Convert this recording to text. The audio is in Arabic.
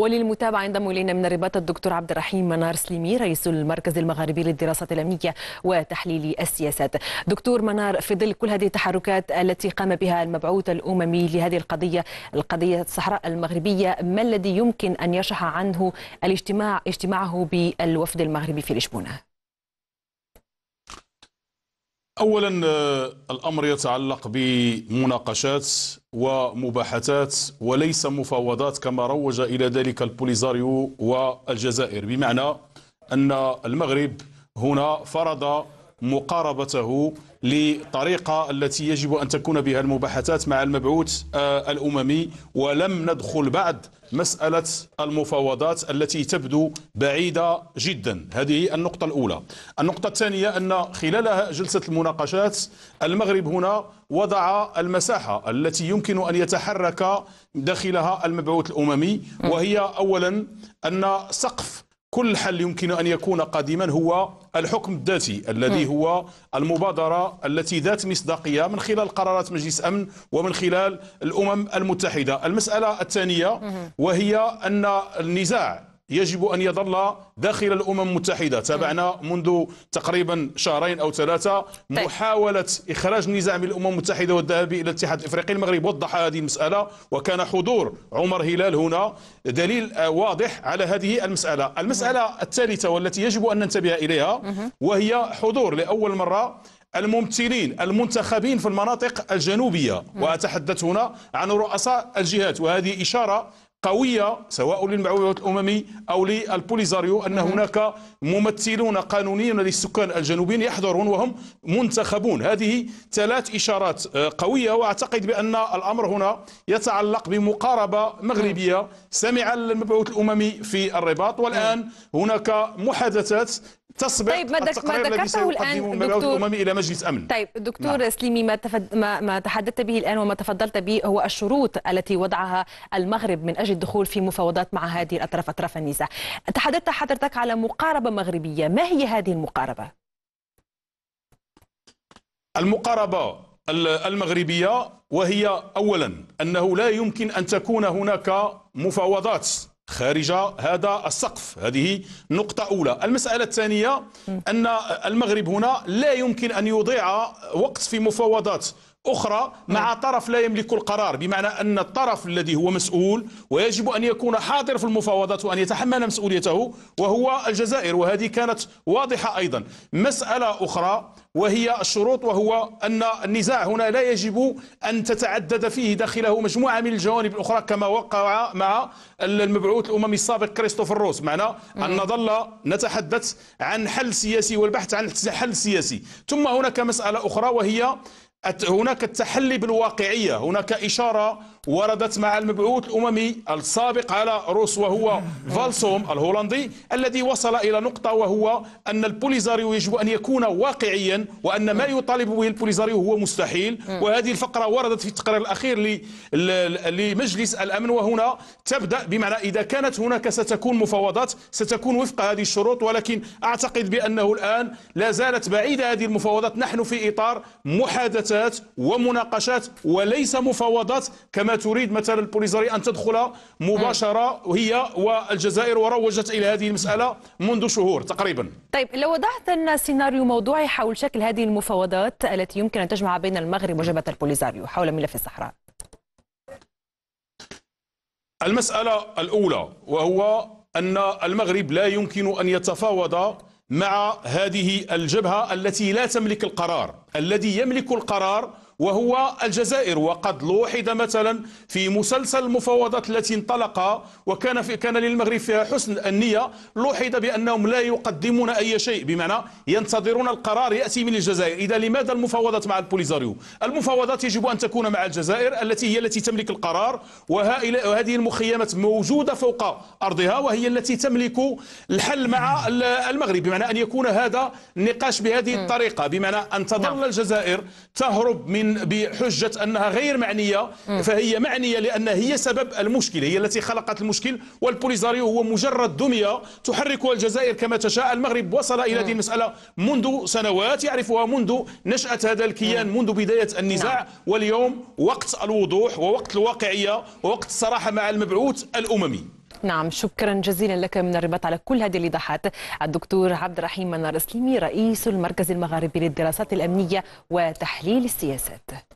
وللمتابعة ينضم إلينا من الرباط الدكتور عبد الرحيم منار سليمي رئيس المركز المغاربي للدراسات الأمنية وتحليل السياسات دكتور منار في ظل كل هذه التحركات التي قام بها المبعوث الأممي لهذه القضية القضية الصحراء المغربية ما الذي يمكن أن يشرح عنه الاجتماع اجتماعه بالوفد المغربي في لشبونة أولا آه، الأمر يتعلق بمناقشات ومباحثات وليس مفاوضات كما روج إلى ذلك البوليزاريو والجزائر بمعنى أن المغرب هنا فرض مقاربته للطريقة التي يجب أن تكون بها المباحثات مع المبعوث آه، الأممي ولم ندخل بعد مسألة المفاوضات التي تبدو بعيدة جدا هذه النقطة الأولى النقطة الثانية أن خلال جلسة المناقشات المغرب هنا وضع المساحة التي يمكن أن يتحرك داخلها المبعوث الأممي وهي أولا أن سقف كل حل يمكن أن يكون قادما هو الحكم الذاتي الذي هو المبادرة التي ذات مصداقية من خلال قرارات مجلس أمن ومن خلال الأمم المتحدة المسألة الثانية وهي أن النزاع يجب أن يظل داخل الأمم المتحدة تابعنا منذ تقريبا شهرين أو ثلاثة طيب. محاولة إخراج النزاع من الأمم المتحدة والذهاب إلى الاتحاد الإفريقي المغرب وضح هذه المسألة وكان حضور عمر هلال هنا دليل واضح على هذه المسألة المسألة الثالثة والتي يجب أن ننتبه إليها وهي حضور لأول مرة الممثلين المنتخبين في المناطق الجنوبية وأتحدث هنا عن رؤساء الجهات وهذه إشارة قوية سواء للمعويات الأممي أو للبوليزاريو أن هناك ممثلون قانونيين للسكان الجنوبيين يحضرون وهم منتخبون هذه ثلاث إشارات آه، قوية وأعتقد بأن الأمر هنا يتعلق بمقاربة مغربية سمع المبعوث الأممي في الرباط والآن هناك محادثات تسبق طيب ما, دك... ما ذكرته الان دكتور الاممي الى مجلس امن طيب دكتور نعم. سليمي ما, تفد... ما ما تحدثت به الان وما تفضلت به هو الشروط التي وضعها المغرب من اجل الدخول في مفاوضات مع هذه الاطراف اطراف النزاع تحدثت حضرتك على مقاربه مغربيه ما هي هذه المقاربه المقاربه المغربيه وهي اولا انه لا يمكن ان تكون هناك مفاوضات خارج هذا السقف هذه نقطة أولى المسألة الثانية أن المغرب هنا لا يمكن أن يضيع وقت في مفاوضات أخرى مع نعم. طرف لا يملك القرار بمعنى أن الطرف الذي هو مسؤول ويجب أن يكون حاضر في المفاوضات وأن يتحمل مسؤوليته وهو الجزائر وهذه كانت واضحة أيضا مسألة أخرى وهي الشروط وهو أن النزاع هنا لا يجب أن تتعدد فيه داخله مجموعة من الجوانب الأخرى كما وقع مع المبعوث الأممي السابق كريستوفر روس معنى نعم. أن نظل نتحدث عن حل سياسي والبحث عن حل سياسي ثم هناك مسألة أخرى وهي هناك التحلي بالواقعية هناك إشارة وردت مع المبعوث الأممي السابق على روس وهو فالسوم الهولندي الذي وصل إلى نقطة وهو أن البوليزاريو يجب أن يكون واقعيا وأن ما يطالب به البوليزاريو هو مستحيل وهذه الفقرة وردت في التقرير الأخير لمجلس الأمن وهنا تبدأ بمعنى إذا كانت هناك ستكون مفاوضات ستكون وفق هذه الشروط ولكن أعتقد بأنه الآن لا زالت بعيدة هذه المفاوضات نحن في إطار محادثات ومناقشات وليس مفاوضات كما تريد مثلا البوليزاري أن تدخل مباشرة هي والجزائر وروجت إلى هذه المسألة منذ شهور تقريبا طيب لو وضعت لنا سيناريو موضوعي حول شكل هذه المفاوضات التي يمكن أن تجمع بين المغرب وجبهة البوليزاريو حول ملف الصحراء المسألة الأولى وهو أن المغرب لا يمكن أن يتفاوض مع هذه الجبهة التي لا تملك القرار الذي يملك القرار وهو الجزائر وقد لوحد مثلا في مسلسل المفاوضات التي انطلق وكان في كان للمغرب فيها حسن النية لوحد بأنهم لا يقدمون أي شيء بمعنى ينتظرون القرار يأتي من الجزائر إذا لماذا المفاوضات مع البوليزاريو المفاوضات يجب أن تكون مع الجزائر التي هي التي تملك القرار وهذه المخيمات موجودة فوق أرضها وهي التي تملك الحل مع المغرب بمعنى أن يكون هذا النقاش بهذه الطريقة بمعنى أن تظل نعم. الجزائر تهرب من بحجة أنها غير معنية فهي معنية لأن هي سبب المشكلة هي التي خلقت المشكل والبوليزاريو هو مجرد دمية تحركها الجزائر كما تشاء المغرب وصل إلى هذه المسألة منذ سنوات يعرفها منذ نشأة هذا الكيان منذ بداية النزاع نعم. واليوم وقت الوضوح ووقت الواقعية ووقت الصراحة مع المبعوث الأممي نعم شكرا جزيلا لك من الرباط على كل هذه الايضاحات الدكتور عبد الرحيم منار السليمي رئيس المركز المغاربي للدراسات الامنيه وتحليل السياسات